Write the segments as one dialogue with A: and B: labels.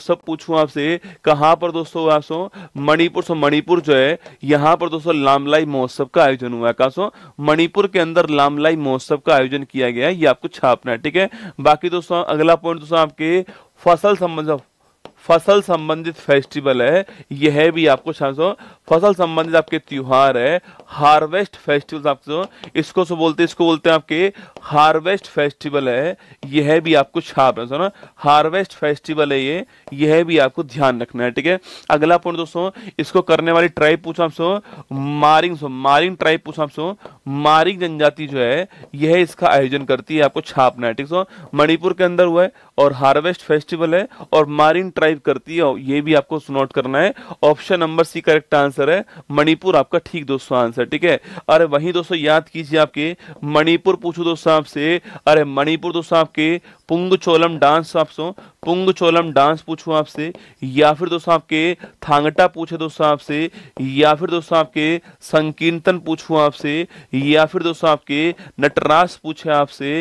A: सब पूछूं आपसे कहां पर दोस्तों सो मणिपुर सो मणिपुर जो है यहाँ पर दोस्तों लामलाई महोत्सव का आयोजन हुआ का सो मणिपुर के अंदर लामलाई महोत्सव का आयोजन किया गया है ये आपको छापना है ठीक है बाकी दोस्तों अगला पॉइंट दोस्तों आपके फसल संबंध फसल संबंधित फेस्टिवल है यह भी आपको फसल संबंधित आपके त्योहार है हार्वेस्ट फेस्टिवल आपको इसको सो बोलते इसको बोलते हैं आपके हार्वेस्ट फेस्टिवल है यह भी आपको छाप रहे ना हार्वेस्ट फेस्टिवल है ये यह भी आपको ध्यान रखना है ठीक है अगला पॉइंट दोस्तों इसको करने वाली ट्राइब पूछा आपसे मारिंग सो मारिंग ट्राइब पूछा आपसे मारिंग जनजाति जो है यह इसका आयोजन करती है आपको छापना है ठीक सो मणिपुर के अंदर हुआ है और हार्वेस्ट फेस्टिवल है और मारिंग ट्राइब ड्राइव करती है ये भी आपको नोट करना है option number C correct answer है मणिपुर आपका ठीक दोस्तों आंसर ठीक है अरे वही दोस्तों याद कीजिए आपके मणिपुर पूछो दोस्तों आपसे अरे मणिपुर दोस्तों आपके पुंग चोलम डांस आपसे पुंग चोलम डांस पूछूँ आपसे या फिर दोस्तों आपके थांगटा पूछे दोस्तों आपसे या फिर दोस्तों आपके संकीर्तन पूछूँ आपसे या फिर दोस्तों आपके नटरास पूछे आपसे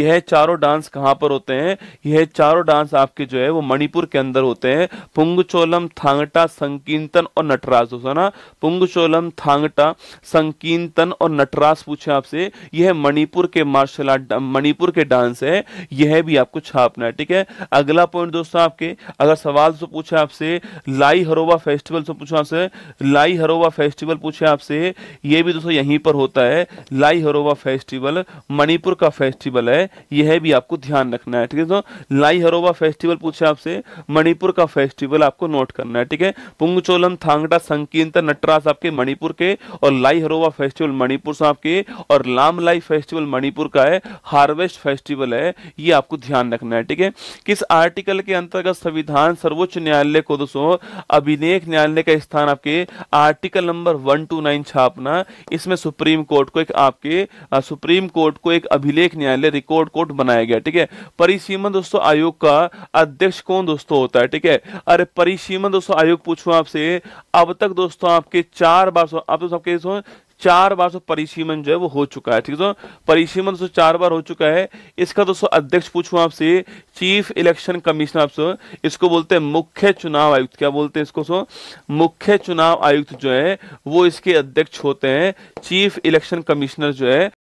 A: यह चारों डांस कहाँ पर होते हैं यह चारों डांस आपके जो है वो मणिपुर के अंदर होते हैं पुंग चोलम थांगटा संकीर्तन और नटरास दोस्तों ना पुंग चोलम थांगटा संकीर्तन और नटरास पूछे आपसे यह मणिपुर के मार्शल आर्ट मणिपुर के डांस है यह भी भी आपको छापना है ठीक है अगला पॉइंट दोस्तों आपके अगर सवाल से पूछे आपसे लाई हरोवा फेस्टिवल से पूछा आपसे लाई हरोवा फेस्टिवल पूछे आपसे ये भी दोस्तों यहीं पर होता है लाई हरोवा फेस्टिवल मणिपुर का फेस्टिवल है यह भी आपको ध्यान रखना है ठीक है दोस्तों लाई हरोवा फेस्टिवल पूछे आपसे मणिपुर का फेस्टिवल आपको नोट करना है ठीक है पुंगचोलम थांगटा संकीर्तन नटरास आपके मणिपुर के और लाई हरोवा फेस्टिवल मणिपुर से आपके और लामलाई फेस्टिवल मणिपुर का है हार्वेस्ट फेस्टिवल है ये आपको ध्यान रखना है ठीक है किस आर्टिकल के अंतर्गत संविधान सर्वोच्च न्यायालय को दोस्तों अभिनेक न्यायालय का स्थान आपके article number one two nine छापना इसमें सुप्रीम कोर्ट को एक आपके आ, सुप्रीम कोर्ट को एक अभिलेख न्यायालय रिकॉर्ड कोर्ट बनाया गया ठीक है परिसीमन दोस्तों आयोग का अध्यक्ष कौन दोस्तों होता है ठीक है अरे परिसीमन दोस्तों आयोग पूछू आपसे अब तक दोस्तों आपके चार बार आप तो सबके चार बार सो तो परिसीमन जो है वो हो चुका है ठीक है तो परिसीमन दोस्तों चार बार हो चुका है इसका दोस्तों अध्यक्ष पूछू आपसे चीफ इलेक्शन कमिश्नर आपसे इसको बोलते हैं मुख्य चुनाव आयुक्त क्या बोलते हैं इसको सो मुख्य चुनाव आयुक्त जो है वो इसके अध्यक्ष होते हैं चीफ इलेक्शन कमिश्नर जो है